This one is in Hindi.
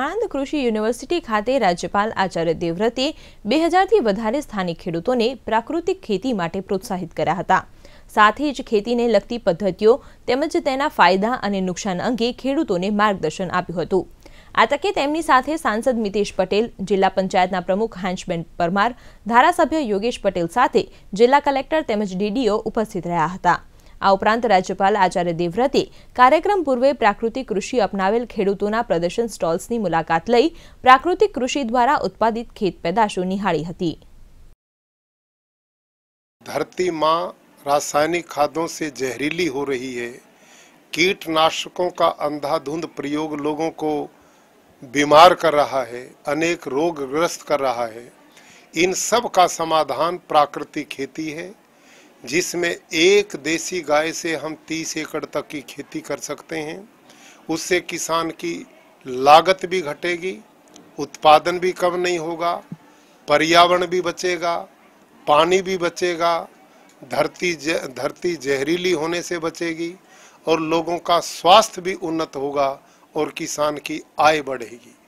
આણંદ કૃષિ યુનિવર્સિટી ખાતે રાજ્યપાલ આચાર્ય દેવવ્રતે બે હજારથી વધારે સ્થાનિક ખેડૂતોને પ્રાકૃતિક ખેતી માટે પ્રોત્સાહિત કર્યા હતા સાથે જ ખેતીને લગતી પદ્ધતિઓ તેમજ તેના ફાયદા અને નુકસાન અંગે ખેડૂતોને માર્ગદર્શન આપ્યું હતું આ તકે તેમની સાથે સાંસદ મિતેશ પટેલ જિલ્લા પંચાયતના પ્રમુખ હાંસબેન પરમાર ધારાસભ્ય યોગેશ પટેલ સાથે જિલ્લા કલેક્ટર તેમજ ડીડીઓ ઉપસ્થિત રહ્યા હતા आ उपरांत राज्यपाल आचार्य देवव्रते कार्यक्रम पूर्व प्राकृतिक कृषि अपनाल खेडूत प्रदर्शन स्टॉल्स की मुलाकात लई प्राकृतिक कृषि द्वारा उत्पादित खेत पैदाशों निहाड़ी धरती माँ रासायनिक खादों से जहरीली हो रही है कीटनाशकों का अंधाधुंध प्रयोग लोगों को बीमार कर रहा है अनेक रोग ग्रस्त कर रहा है इन सब का समाधान प्राकृतिक खेती है जिसमें एक देसी गाय से हम 30 एकड़ तक की खेती कर सकते हैं उससे किसान की लागत भी घटेगी उत्पादन भी कम नहीं होगा पर्यावरण भी बचेगा पानी भी बचेगा धरती धरती जहरीली होने से बचेगी और लोगों का स्वास्थ्य भी उन्नत होगा और किसान की आय बढ़ेगी